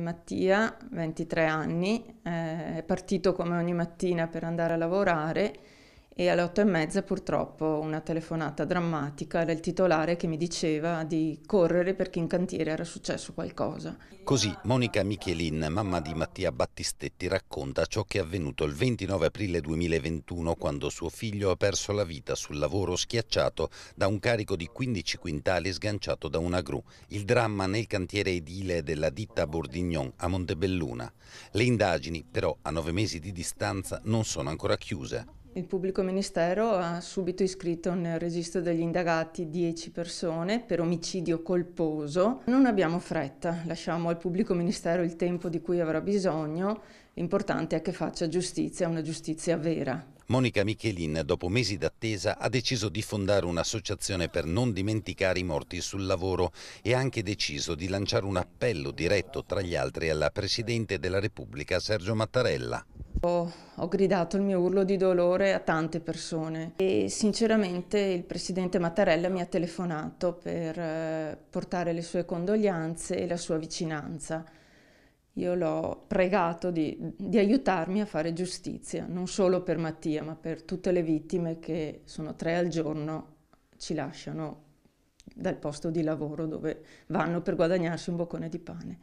Mattia, 23 anni, eh, è partito come ogni mattina per andare a lavorare e alle otto e mezza purtroppo una telefonata drammatica era il titolare che mi diceva di correre perché in cantiere era successo qualcosa. Così Monica Michelin, mamma di Mattia Battistetti, racconta ciò che è avvenuto il 29 aprile 2021 quando suo figlio ha perso la vita sul lavoro schiacciato da un carico di 15 quintali sganciato da una gru. Il dramma nel cantiere edile della ditta Bordignon a Montebelluna. Le indagini però a nove mesi di distanza non sono ancora chiuse. Il pubblico ministero ha subito iscritto nel registro degli indagati 10 persone per omicidio colposo. Non abbiamo fretta, lasciamo al pubblico ministero il tempo di cui avrà bisogno. L'importante è che faccia giustizia, una giustizia vera. Monica Michelin, dopo mesi d'attesa, ha deciso di fondare un'associazione per non dimenticare i morti sul lavoro e ha anche deciso di lanciare un appello diretto, tra gli altri, alla Presidente della Repubblica Sergio Mattarella. Ho, ho, gridato il mio urlo di dolore a tante persone e sinceramente il presidente Mattarella mi ha telefonato per eh, portare le sue condoglianze e la sua vicinanza. Io l'ho pregato di, di aiutarmi a fare giustizia, non solo per Mattia, ma per tutte le vittime che sono tre al giorno, ci lasciano dal posto di lavoro dove vanno per guadagnarsi un boccone di pane.